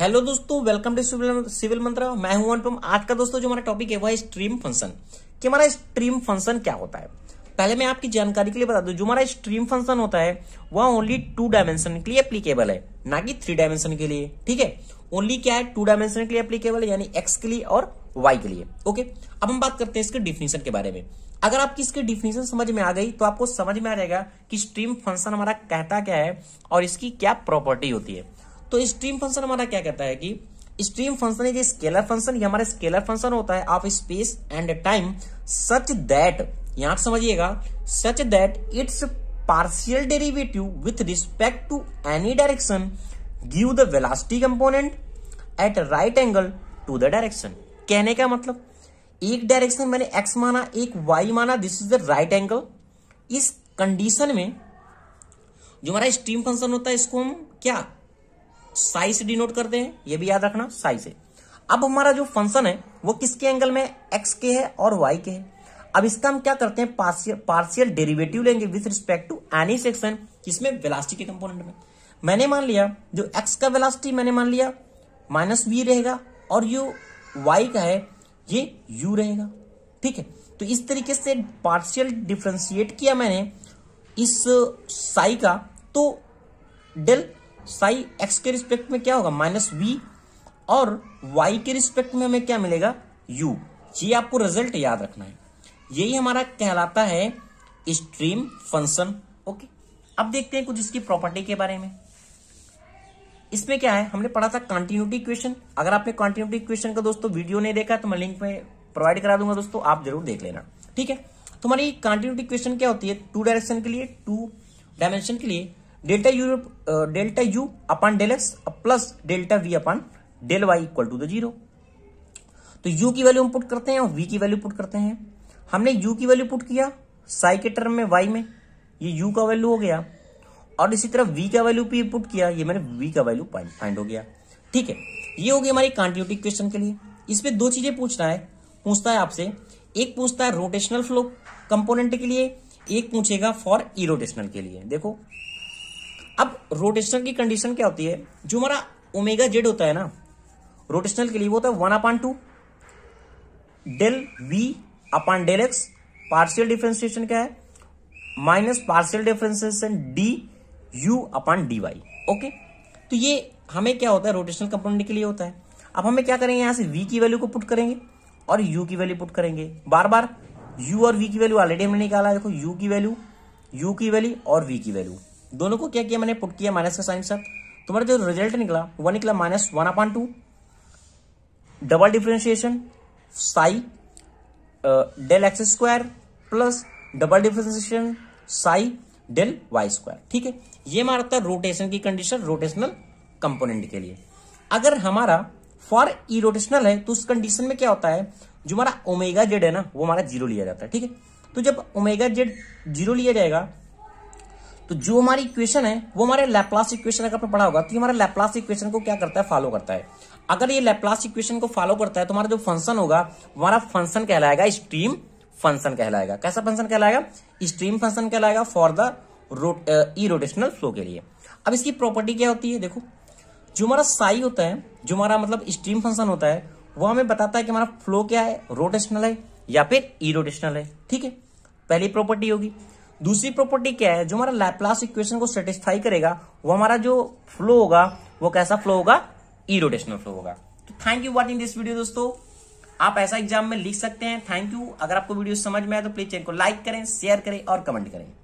hello दोस्तों welcome to civil civil Mantra मैं हूं अनुपम आज का दोस्तों जो हमारा टॉपिक है वह स्ट्रीम फंक्शन कि हमारा स्ट्रीम फंक्शन क्या होता है पहले मैं आपकी जानकारी के लिए बता दूं जो हमारा स्ट्रीम फंक्शन होता है वह ओनली टू डायमेंशन के लिए एप्लीकेबल है ना कि थ्री डायमेंशन के लिए ठीक है ओनली क्या है टू डायमेंशन के लिए एप्लीकेबल है यानी एक्स के लिए और वाई के लिए ओके अब हम बात करते हैं इसके डिफिनेशन के बारे में अगर आपकी इसकी डिफिनेशन समझ में आ गई तो आपको समझ में आ जाएगा कि स्ट्रीम फंक्शन हमारा कहता क्या है और इसकी क्या प्रॉपर्टी होती है तो स्ट्रीम फंक्शन हमारा क्या कहता है कि स्ट्रीम फंक्शन ये स्केलर फंक्शन ये हमारा स्केलर फंक्शन होता है of space and time such that यहां समझिएगा such that it's partial derivative with respect to any direction give the velocity component at right angle to the direction कहने का मतलब एक डायरेक्शन मैंने एक्स माना एक वाई माना this is the right angle इस कंडीशन में जो हमारा स्ट्रीम फंक्शन होता है इसको हम क्या साई से डिनोट करते हैं ये भी याद रखना साई से अब हमारा जो फंक्शन है वो किसके एंगल में एक्स के है और वाई के है अब इसका हम क्या करते हैं पार्शियल पार्शियल डेरिवेटिव लेंगे with respect to any section किसमें वेलास्टी के कंपोनेंट में मैंने मान लिया जो एक्स का वेलास्टी मैंने मान लिया माइनस वी रहेगा और जो वाई का है ये यू रहेगा ठीक है तो इस तरीके से पार्शियल डिफ्रेंशिएट किया मैंने इस साई का तो डेल साई एक्स के रिस्पेक्ट में क्या होगा माइनस वी और वाई के रिस्पेक्ट में हमें क्या मिलेगा यू ये आपको रिजल्ट याद रखना है यही हमारा कहलाता है स्ट्रीम फंक्शन ओके अब देखते हैं कुछ इसकी प्रॉपर्टी के बारे में इसमें क्या है हमने पढ़ा था कॉन्टिन्यूटी इक्वेशन अगर आपने कॉन्टिन्यूटी इक्वेशन का दोस्तों वीडियो नहीं देखा तो मैं लिंक में प्रोवाइड करा दूंगा दोस्तों आप जरूर देख लेना ठीक है तुम्हारी कॉन्टिन्यूटी इक्वेशन क्या होती है टू डायरेक्शन के लिए टू डायमेंशन के लिए delta u delta u upon del x plus delta v upon del y equal to the zero तो u की वैल्यू हम पुट करते हैं और v की वैल्यू पुट करते हैं हमने u की वैल्यू पुट किया साई के टर्म में y में ये u का वैल्यू हो गया और इसी तरह v का वैल्यू भी पुट किया ये मैंने v का वैल्यू फाइंड हो गया ठीक है ये हो होगी हमारी कॉन्टिन्यूटी क्वेश्चन के लिए इसमें दो चीजें पूछना है पूछता है आपसे एक पूछता है रोटेशनल फ्लो कंपोनेंट के लिए एक पूछेगा फॉर इरोटेशनल के लिए देखो अब रोटेशनल की कंडीशन क्या होती है जो हमारा ओमेगा जेड होता है ना रोटेशनल के लिए वो होता है one upon two del v upon del x partial differentiation क्या है minus partial differentiation d u upon d y okay तो ये हमें क्या होता है रोटेशनल कंपोनेंट के लिए होता है अब हमें क्या करेंगे यहां से v की वैल्यू को पुट करेंगे और u की वैल्यू पुट करेंगे बार बार u और v की वैल्यू ऑलरेडी हमने निकाला है देखो u की वैल्यू u की वैल्यू और v की वैल्यू दोनों को क्या किया मैंने पुट किया माइनस का साइन साथ तुम्हारा जो रिजल्ट निकला वह निकला minus one upon two double differentiation psi del x square plus double differentiation psi del y square ठीक है ये मारता है रोटेशन की कंडीशन रोटेशनल कंपोनेंट के लिए अगर हमारा फॉर ई रोटेशनल है तो उस कंडीशन में क्या होता है जो हमारा ओमेगा जेड है ना वो हमारा जीरो लिया जाता है ठीक है तो जब ओमेगा जेड जीरो लिया जाएगा तो जो हमारी इक्वेशन है वो हमारे लेप्लास इक्वेशन अगर पढ़ा होगा तो हमारे लेप्लास इक्वेशन को क्या करता है फॉलो करता है अगर ये लेप्लास इक्वेशन को फॉलो करता है तो हमारा जो फंक्शन होगा हमारा फंक्शन कहलाएगा स्ट्रीम फंक्शन कहलाएगा कैसा फंक्शन कहलाएगा स्ट्रीम फंक्शन कहलाएगा फॉर द रोट ई रोटेशनल फ्लो के लिए अब इसकी प्रॉपर्टी क्या होती है देखो जो हमारा साई होता है जो हमारा मतलब स्ट्रीम फंक्शन होता है वो हमें बताता है कि हमारा फ्लो क्या है रोटेशनल है या फिर ई रोटेशनल है ठीक है पहली प्रॉपर्टी होगी दूसरी प्रॉपर्टी क्या है जो हमारा लैपलास इक्वेशन को सेटिस्फाई करेगा वो हमारा जो फ्लो होगा वो कैसा फ्लो होगा इरोटेशनल फ्लो होगा तो thank you watching this video दोस्तों आप ऐसा एग्जाम में लिख सकते हैं थैंक यू अगर आपको वीडियो समझ में आए तो प्लीज चैनल को लाइक करें शेयर करें और कमेंट करें